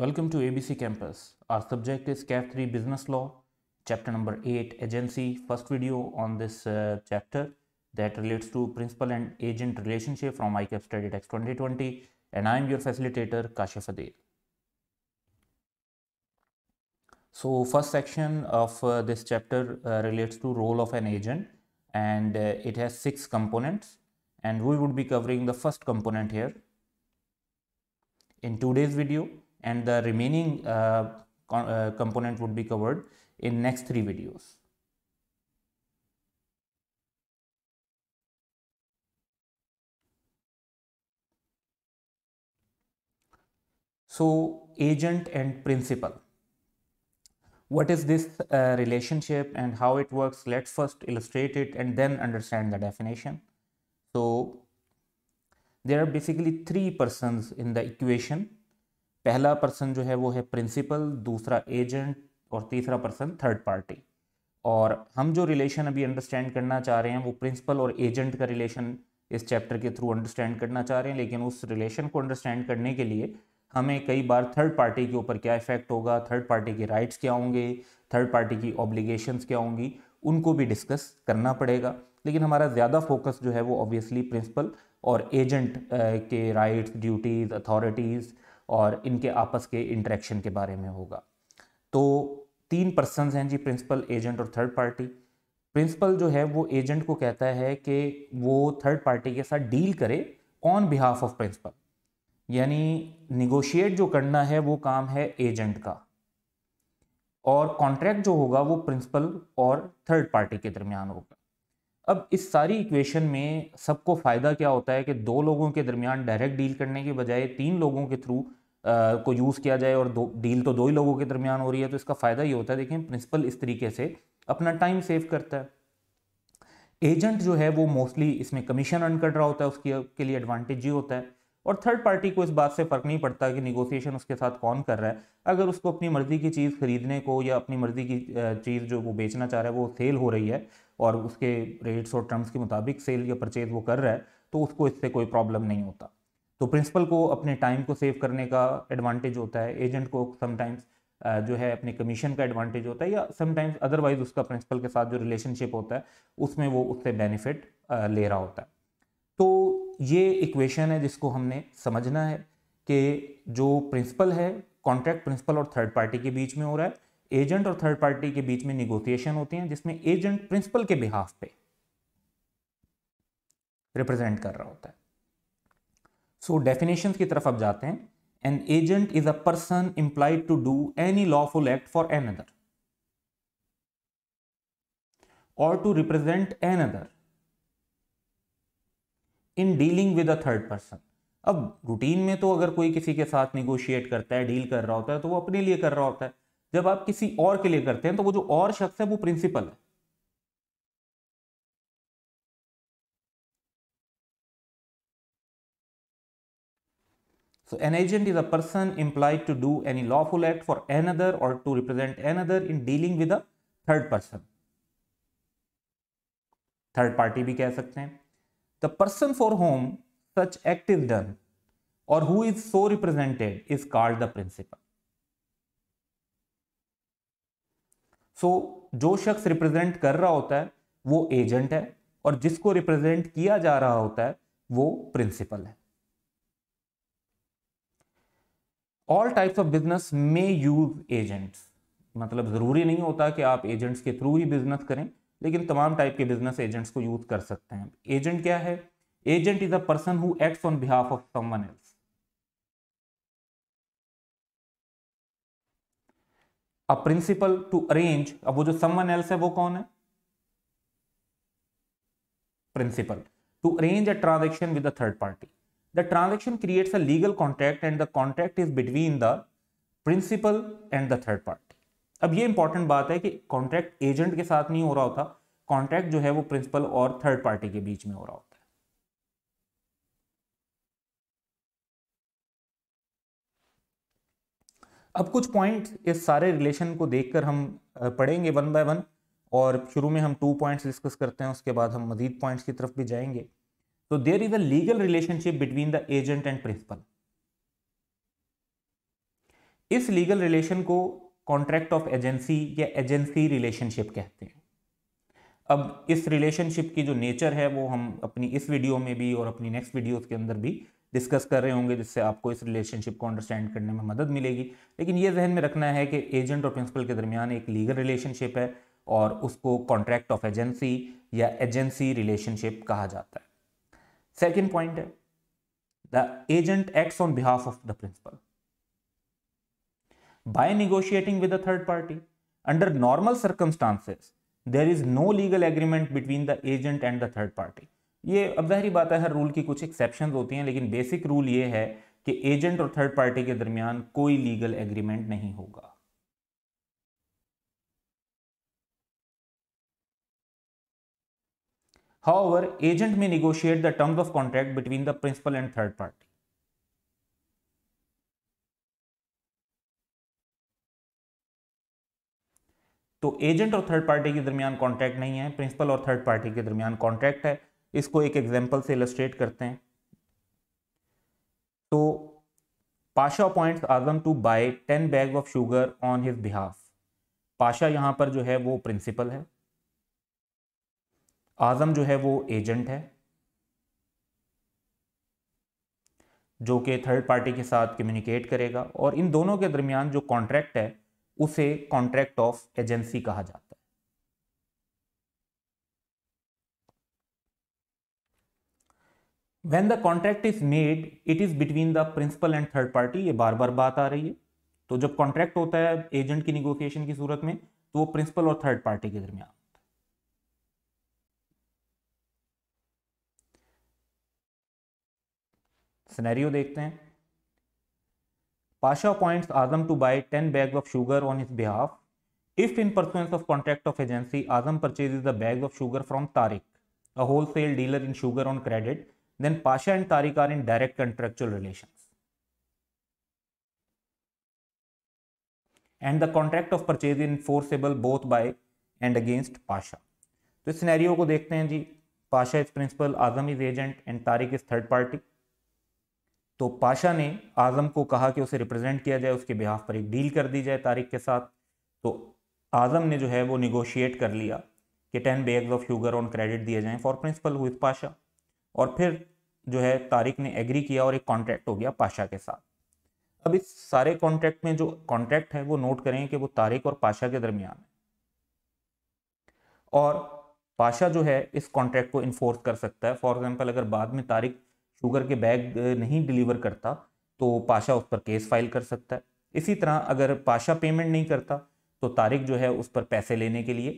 Welcome to ABC Campus. Our subject is CAF 3 Business Law, chapter number 8 Agency. First video on this uh, chapter that relates to principal and agent relationship from ICAP Study Text 2020 and I am your facilitator Kashif Adil. So first section of uh, this chapter uh, relates to role of an agent and uh, it has six components and we would be covering the first component here. In today's video, and the remaining uh, uh, component would be covered in next three videos. So agent and principal. What is this uh, relationship and how it works? Let's first illustrate it and then understand the definition. So there are basically three persons in the equation पहला person जो है वो है principal दूसरा agent और तीसरा person third party और हम जो रिलेशन अभी अंडरस्टैंड करना चाह रहे हैं वो प्रिंसिपल और एजेंट का रिलेशन इस चैप्टर के थ्रू अंडरस्टैंड करना चाह रहे हैं लेकिन उस रिलेशन को अंडरस्टैंड करने के लिए हमें कई बार थर्ड पार्टी के ऊपर क्या इफेक्ट होगा थर्ड पार्टी के राइट्स क्या होंगे थर्ड पार्टी की ऑब्लिगेशंस क्या होंगी उनको भी डिस्कस करना पड़ेगा लेकिन हमारा ज़्यादा फोकस जो है वो ऑब्वियसली प्रिंसिपल और एजेंट के राइट्स ड्यूटीज़ अथॉरिटीज़ और इनके आपस के इंटरेक्शन के बारे में होगा तो तीन पर्सनस हैं जी प्रिंसिपल एजेंट और थर्ड पार्टी प्रिंसिपल जो है वो एजेंट को कहता है कि वो थर्ड पार्टी के साथ डील करे ऑन बिहाफ ऑफ प्रिंसिपल यानी निगोशिएट जो करना है वो काम है एजेंट का और कॉन्ट्रैक्ट जो होगा वो प्रिंसिपल और थर्ड पार्टी के दरमियान होगा अब इस सारी इक्वेशन में सबको फ़ायदा क्या होता है कि दो लोगों के दरमियान डायरेक्ट डील करने के बजाय तीन लोगों के थ्रू को यूज़ किया जाए और दो डील तो दो ही लोगों के दरमियान हो रही है तो इसका फ़ायदा ये होता है देखें प्रिंसिपल इस तरीके से अपना टाइम सेव करता है एजेंट जो है वो मोस्टली इसमें कमीशन अर्न कर रहा होता है उसके के लिए एडवांटेज ही होता है और थर्ड पार्टी को इस बात से फ़र्क नहीं पड़ता कि निगोसिएशन उसके साथ कौन कर रहा है अगर उसको अपनी मर्ज़ी की चीज़ खरीदने को या अपनी मर्ज़ी की चीज़ जो वो बेचना चाह रहा है वो सेल हो रही है और उसके रेट्स और टर्म्स के मुताबिक सेल या परचेज़ वो कर रहा है तो उसको इससे कोई प्रॉब्लम नहीं होता तो प्रिंसिपल को अपने टाइम को सेव करने का एडवांटेज होता है एजेंट को समटाइम्स जो है अपने कमीशन का एडवांटेज होता है या समटाइम्स अदरवाइज उसका प्रिंसिपल के साथ जो रिलेशनशिप होता है उसमें वो उससे बेनिफिट ले रहा होता है तो ये इक्वेशन है जिसको हमने समझना है कि जो प्रिंसिपल है कॉन्ट्रैक्ट प्रिंसिपल और थर्ड पार्टी के बीच में हो रहा है एजेंट और थर्ड पार्टी के बीच में निगोसिएशन होती हैं जिसमें एजेंट प्रिंसिपल के बिहाफ पे रिप्रेजेंट कर रहा होता है सो डेफिनेशन की तरफ अब जाते हैं an agent is a person employed to do any lawful act for another or to represent another in dealing with a third person अब रूटीन में तो अगर कोई किसी के साथ निगोशिएट करता है डील कर रहा होता है तो वो अपने लिए कर रहा होता है जब आप किसी और के लिए करते हैं तो वो जो और शख्स है वो प्रिंसिपल है So an agent is a person employed to do any lawful act for another or to represent another in dealing with a third person. Third party bhi keh sakte hain The person for whom such act is done or who is so represented is called the principal. So jo shakhs represent kar raha hota hai wo agent hai और जिसको represent किया जा रहा होता है वो principal है all types of business may use agents मतलब ज़रूरी नहीं होता कि आप एजेंट्स के थ्रू ही बिजनेस करें लेकिन तमाम टाइप के बिजनेस एजेंट्स को यूज कर सकते हैं एजेंट क्या है agent is a person who acts on behalf of someone else a principal to arrange अब वो जो समवन एल्स है वो कौन है principal to arrange a transaction with a third party The transaction creates a legal contract and the contract is between the principal and the third party अब ये important बात है कि कॉन्ट्रैक्ट एजेंट के साथ नहीं हो रहा होता कॉन्ट्रैक्ट जो है वो प्रिंसिपल और थर्ड पार्टी के बीच में हो रहा होता है अब कुछ पॉइंट इस सारे रिलेशन को देखकर हम पढ़ेंगे वन बाय वन और शुरू में हम टू पॉइंट्स डिस्कस करते हैं उसके बाद हम मजीद पॉइंट्स की तरफ भी जाएंगे तो there is a legal relationship between the agent and principal इस लीगल रिलेशन को कॉन्ट्रैक्ट ऑफ एजेंसी या एजेंसी रिलेशनशिप कहते हैं अब इस रिलेशनशिप की जो नेचर है वो हम अपनी इस वीडियो में भी और अपनी नेक्स्ट वीडियोस के अंदर भी डिस्कस कर रहे होंगे जिससे आपको इस रिलेशनशिप को अंडरस्टैंड करने में मदद मिलेगी लेकिन ये जहन में रखना है कि एजेंट और प्रिंसिपल के दरमियान एक लीगल रिलेशनशिप है और उसको कॉन्ट्रैक्ट ऑफ एजेंसी या एजेंसी रिलेशनशिप कहा जाता है सेकेंड पॉइंट है the agent act on behalf of the principal by negotiating with third party under normal circumstances there is no legal agreement between the agent and the third party ये अब जहरी बात है हर rule की कुछ exception होती हैं लेकिन बेसिक रूल ये है कि एजेंट और थर्ड पार्टी के दरमियान कोई लीगल एग्रीमेंट नहीं होगा However, agent may negotiate the terms of contract between the principal and third party. तो एजेंट और थर्ड पार्टी के दरमियान कॉन्ट्रैक्ट नहीं है प्रिंसिपल और थर्ड पार्टी के दरमियान कॉन्ट्रैक्ट है इसको एक एग्जांपल से इलस्ट्रेट करते हैं तो Pasha appoints Azam to buy ten bag of sugar on his behalf Pasha यहाँ पर जो है वो प्रिंसिपल है आज़म जो है वो एजेंट है जो कि थर्ड पार्टी के साथ कम्युनिकेट करेगा और इन दोनों के दरमियान जो कॉन्ट्रैक्ट है उसे कॉन्ट्रैक्ट ऑफ एजेंसी कहा जाता है When the contract is made, it is between the principal and third party. ये बार बार बात आ रही है तो जब कॉन्ट्रैक्ट होता है एजेंट की निगोशिएशन की सूरत में तो वो प्रिंसिपल और थर्ड पार्टी के दरमियान सिनेरियो देखते हैं Pasha appoints Azam to buy 10 bag of sugar on his behalf if in pursuance of contract of agency Azam purchase the bag of sugar from Tariq a wholesale dealer in sugar on credit then Pasha and Tariq are in direct contractual relation and the contract of purchase in forcible both by and against Pasha तो इस scenario को देखते हैं जी Pasha is principal Azam is agent and Tariq is third party तो पाशा ने आज़म को कहा कि उसे रिप्रेजेंट किया जाए उसके बिहाफ पर एक डील कर दी जाए तारिक के साथ तो आज़म ने जो है वो निगोशिएट कर लिया कि ten bags of sugar on credit दिए जाएँ फॉर प्रिंसिपल हुई पाशा और फिर जो है तारिक ने एग्री किया और एक कॉन्ट्रैक्ट हो गया पाशा के साथ अब इस सारे कॉन्ट्रैक्ट में जो कॉन्ट्रैक्ट है वो नोट करें कि वो तारिक और पाशा के दरमियान है और पाशा जो है इस कॉन्ट्रैक्ट को इन्फोर्स कर सकता है फॉर एग्जाम्पल अगर बाद में तारिक शुगर के बैग नहीं डिलीवर करता तो पाशा उस पर केस फाइल कर सकता है इसी तरह अगर पाशा पेमेंट नहीं करता तो तारिक जो है उस पर पैसे लेने के लिए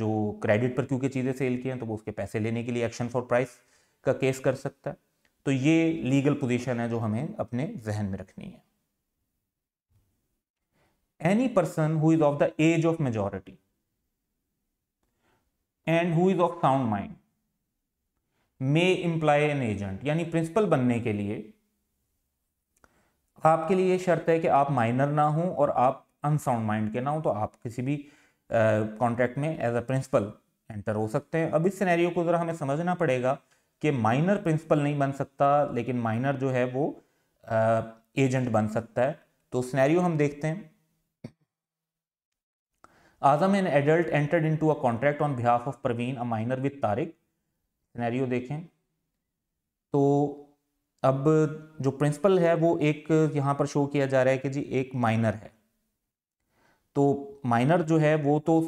जो क्रेडिट पर क्योंकि चीज़ें सेल की हैं तो वो उसके पैसे लेने के लिए एक्शन फॉर प्राइस का केस कर सकता है तो ये लीगल पोजीशन है जो हमें अपने जहन में रखनी है any person who is of the age of majority and who is of sound mind may employ an agent यानी प्रिंसिपल बनने के लिए आपके लिए ये शर्त है कि आप माइनर ना हो और आप अनसाउंड माइंड के ना हो तो आप किसी भी कॉन्ट्रैक्ट में एज अ प्रिंसिपल एंटर हो सकते हैं अब इस सिनेरियो को ज़रा हमें समझना पड़ेगा कि माइनर प्रिंसिपल नहीं बन सकता लेकिन माइनर जो है वो एजेंट बन सकता है तो सिनेरियो हम देखते हैं Azam an adult entered into a contract on behalf of Praveen a minor with Tariq scenario देखें तो अब जो प्रिंसिपल है वो एक यहाँ पर शो किया जा रहा है कि जी एक माइनर है तो माइनर जो है वो तो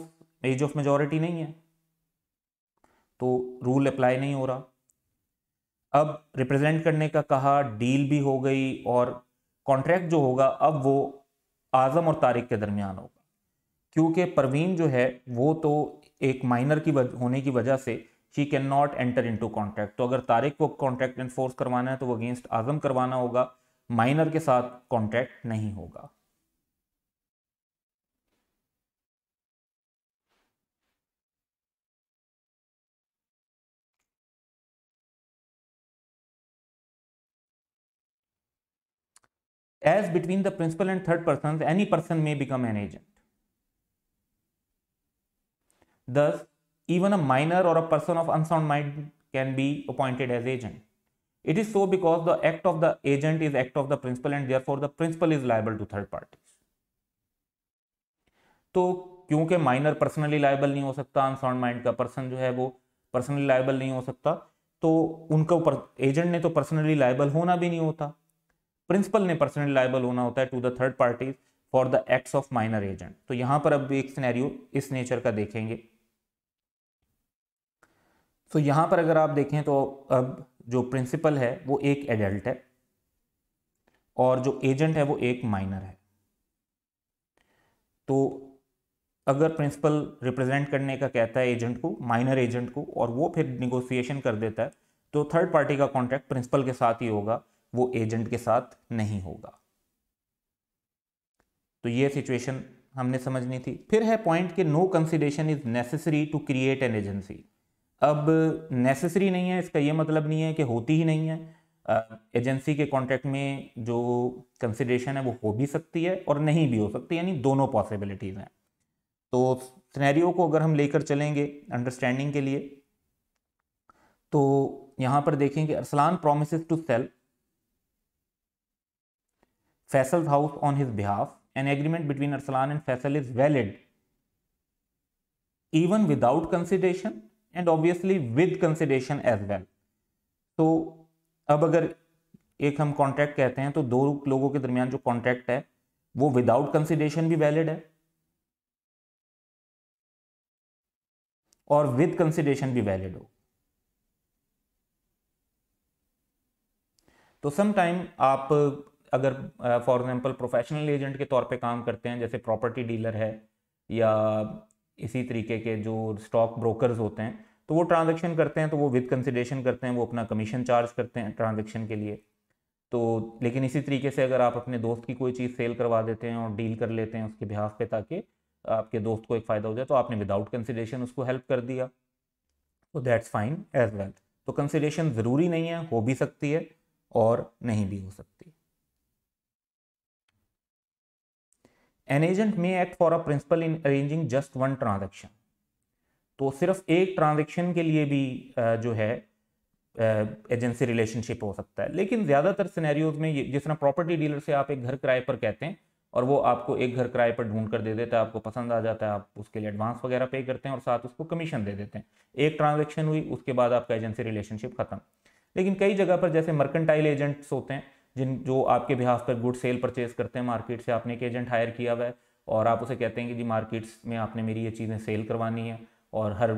एज ऑफ मेजोरिटी नहीं है तो रूल अप्लाई नहीं हो रहा अब रिप्रेजेंट करने का कहा डील भी हो गई और कॉन्ट्रैक्ट जो होगा अब वो आज़म और तारिक के दरमियान होगा क्योंकि परवीन जो है वो तो एक माइनर की होने की वजह से ही can not enter into contract तो अगर तारिक को कॉन्ट्रैक्ट एनफोर्स करवाना है तो वो अगेंस्ट आजम करवाना होगा माइनर के साथ कॉन्ट्रैक्ट नहीं होगा as between the principal and third person any person may become an agent दस Even a minor or a person of unsound mind can be appointed as agent. It is so because the act of the agent is act of the principal and therefore the principal is liable to third parties. to kyunki minor personally liable nahi ho sakta unsound mind ka person jo hai wo personally liable nahi ho sakta तो उनका agent ने तो personally liable होना भी नहीं होता principal ने personally liable होना होता है to the third parties for the acts of minor agent तो यहाँ पर अब एक सिनेरियो इस नेचर का देखेंगे सो यहाँ पर अगर आप देखें तो अब जो प्रिंसिपल है वो एक एडल्ट है और जो एजेंट है वो एक माइनर है तो अगर प्रिंसिपल रिप्रेजेंट करने का कहता है एजेंट को माइनर एजेंट को और वो फिर निगोसिएशन कर देता है तो थर्ड पार्टी का कॉन्ट्रैक्ट प्रिंसिपल के साथ ही होगा वो एजेंट के साथ नहीं होगा तो ये सिचुएशन हमने समझनी थी फिर है पॉइंट कि no consideration is necessary to create an agency अब नेसेसरी नहीं है इसका ये मतलब नहीं है कि होती ही नहीं है एजेंसी के कॉन्ट्रैक्ट में जो कंसिडरेशन है वो हो भी सकती है और नहीं भी हो सकती यानी दोनों पॉसिबिलिटीज़ हैं तो सिनेरियो को अगर हम लेकर चलेंगे अंडरस्टैंडिंग के लिए तो यहाँ पर देखेंगे Arsalan promise to sell Faisal house on his behalf an agreement between Arsalan and Faisal is valid even without consideration and obviously with consideration as well तो अब अगर एक हम कॉन्ट्रैक्ट कहते हैं तो दो लोगों के दरमियान जो कॉन्ट्रैक्ट है वो विदाउट कंसिडेशन भी वैलिड है और विद कंसिडेशन भी वैलिड हो तो समाइम आप अगर फॉर एग्जांपल प्रोफेशनल एजेंट के तौर पे काम करते हैं जैसे प्रॉपर्टी डीलर है या इसी तरीके के जो स्टॉक ब्रोकर्स होते हैं तो वो ट्रांजेक्शन करते हैं तो वो विद कंसिडेशन करते हैं वो अपना कमीशन चार्ज करते हैं ट्रांजेक्शन के लिए तो लेकिन इसी तरीके से अगर आप अपने दोस्त की कोई चीज़ सेल करवा देते हैं और डील कर लेते हैं उसके बिहाफ पे ताकि आपके दोस्त को एक फ़ायदा हो जाए तो आपने विदाउट कंसिडेशन उसको हेल्प कर दिया तो दैट्स फाइन एज वेल तो कंसिडेशन ज़रूरी नहीं है हो भी सकती है और नहीं भी हो सकती an agent may act for a principal in arranging just one transaction तो सिर्फ एक ट्रांजेक्शन के लिए भी जो है एजेंसी रिलेशनशिप हो सकता है लेकिन ज़्यादातर सिनेरियोज में जिस तरह प्रॉपर्टी डीलर से आप एक घर किराए पर कहते हैं और वो आपको एक घर किराए पर ढूंढ कर दे देता है आपको पसंद आ जाता है आप उसके लिए एडवांस वगैरह पे करते हैं और साथ उसको कमीशन दे देते हैं एक ट्रांजेक्शन हुई उसके बाद आपका एजेंसी रिलेशनशिप खत्म लेकिन कई जगह पर जैसे मर्केंटाइल एजेंट्स होते हैं जिन जो आपके बिहाफ पर गुड सेल परचेज करते हैं मार्केट से आपने एक एजेंट हायर किया हुआ है और आप उसे कहते हैं कि जी मार्केट्स में आपने मेरी ये चीज़ें सेल करवानी है और हर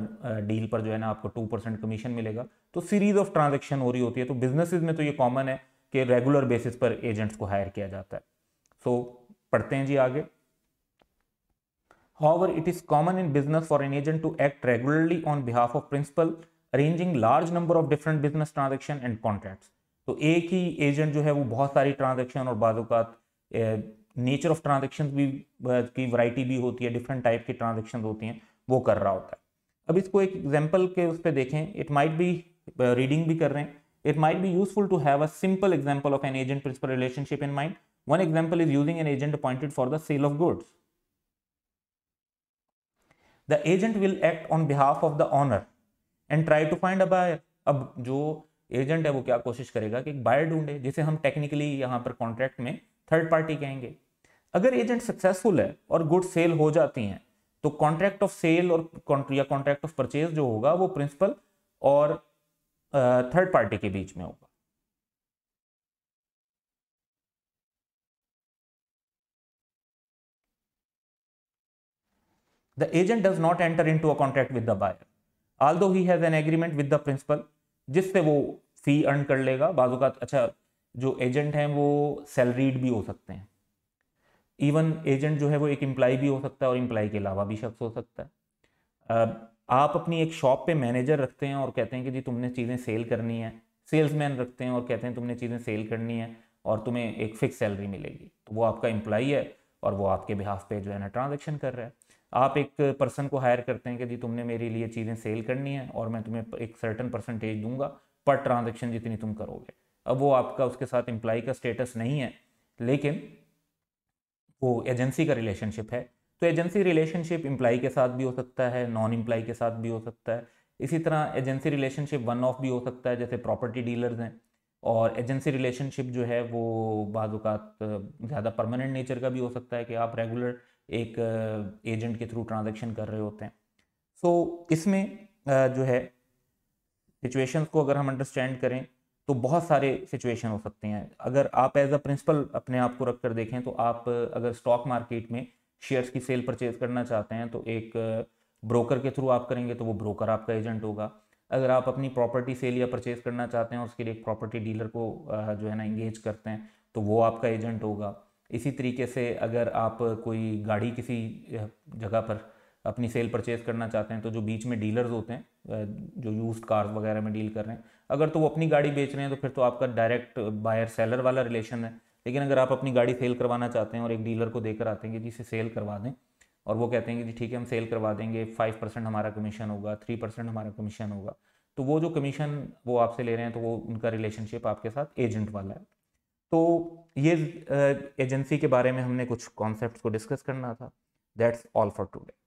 डील पर जो है ना आपको टू परसेंट कमीशन मिलेगा तो सीरीज ऑफ ट्रांजेक्शन हो रही होती है तो बिजनेसिस में तो ये कॉमन है कि रेगुलर बेसिस पर एजेंट्स को हायर किया जाता है सो so, पढ़ते हैं जी आगे However, it is common in business for an agent to act regularly on behalf of principal arranging large number of different business transaction and contracts तो एक ही एजेंट जो है वो बहुत सारी ट्रांजेक्शन और बाजूकात नेचर ऑफ ट्रांजेक्शन भी की वराइटी भी होती है डिफरेंट टाइप की ट्रांजेक्शन होती हैं वो कर रहा होता है अब इसको एक एग्जाम्पल के उस पर देखें इट माइट भी रीडिंग भी कर रहे हैं it might be useful to have a simple example of an agent principal relationship in mind one example is using an agent appointed for the sale of goods the agent will act on behalf of the owner and try to find a buyer अब जो agent है वो क्या कोशिश करेगा कि एक buyer ढूंढे जिसे हम टेक्निकली यहाँ पर कॉन्ट्रैक्ट में थर्ड पार्टी कहेंगे अगर एजेंट सक्सेसफुल है और गुड सेल हो जाती हैं तो कॉन्ट्रैक्ट ऑफ सेल और या कॉन्ट्रैक्ट ऑफ परचेज जो होगा वो प्रिंसिपल और थर्ड पार्टी के बीच में होगा the agent does not enter into a contract with the buyer although he has an agreement with the principal जिससे वो फी अर्न कर लेगा बाजू का अच्छा जो एजेंट हैं वो सैलरीड भी हो सकते हैं इवन एजेंट जो है वो एक एम्प्लाई भी हो सकता है और एम्प्लाई के अलावा भी शख्स हो सकता है आप अपनी एक शॉप पे मैनेजर रखते हैं और कहते हैं कि जी तुमने चीज़ें सेल करनी है सेल्समैन रखते हैं और कहते हैं तुमने चीज़ें सेल करनी है और तुम्हें एक फ़िक्स सैलरी मिलेगी तो वो आपका एम्प्लाई है और वो आपके बिहाफ पे जो है ना ट्रांजेक्शन कर रहा है आप एक पर्सन को हायर करते हैं कि जी तुमने मेरे लिए चीज़ें सेल करनी है और मैं तुम्हें एक सर्टन परसेंटेज दूंगा पर ट्रांजेक्शन जितनी तुम करोगे अब वो आपका उसके साथ एम्प्लाई का स्टेटस नहीं है लेकिन वो एजेंसी का रिलेशनशिप है तो एजेंसी रिलेशनशिप एम्प्लाई के साथ भी हो सकता है नॉन एम्प्लाई के साथ भी हो सकता है इसी तरह एजेंसी रिलेशनशिप वन ऑफ भी हो सकता है जैसे प्रॉपर्टी डीलर्स हैं और एजेंसी रिलेशनशिप जो है वो बाज़ात ज़्यादा परमानेंट नेचर का भी हो सकता है कि आप रेगुलर एक एजेंट के थ्रू ट्रांजेक्शन कर रहे होते हैं सो so, इसमें जो है सिचुएशंस को अगर हम अंडरस्टैंड करें तो बहुत सारे सिचुएशन हो सकते हैं अगर आप एज अ प्रिंसिपल अपने आप को रख कर देखें तो आप अगर स्टॉक मार्केट में शेयर्स की सेल परचेज करना चाहते हैं तो एक ब्रोकर के थ्रू आप करेंगे तो वो ब्रोकर आपका एजेंट होगा अगर आप अपनी प्रॉपर्टी सेल या परचेज करना चाहते हैं उसके लिए एक प्रॉपर्टी डीलर को जो है ना इंगेज करते हैं तो वो आपका एजेंट होगा इसी तरीके से अगर आप कोई गाड़ी किसी जगह पर अपनी सेल परचेज़ करना चाहते हैं तो जो बीच में डीलर्स होते हैं जो यूज्ड कार्स वगैरह में डील कर रहे हैं अगर तो वो अपनी गाड़ी बेच रहे हैं तो फिर तो आपका डायरेक्ट बायर सेलर वाला रिलेशन है लेकिन अगर आप अपनी गाड़ी सेल करवाना चाहते हैं और एक डीलर को देकर आते हैं कि जी इसे सेल करवा दें और वो कहते हैं कि जी ठीक है हम सेल करवा देंगे फाइव परसेंट हमारा कमीशन होगा थ्री परसेंट हमारा कमीशन होगा तो वो जो कमीशन वो आपसे ले रहे हैं तो वो उनका रिलेशनशिप आपके साथ एजेंट वाला है तो ये एजेंसी के बारे में हमने कुछ कॉन्सेप्ट को डिस्कस करना था दैट्स ऑल फॉर टूडे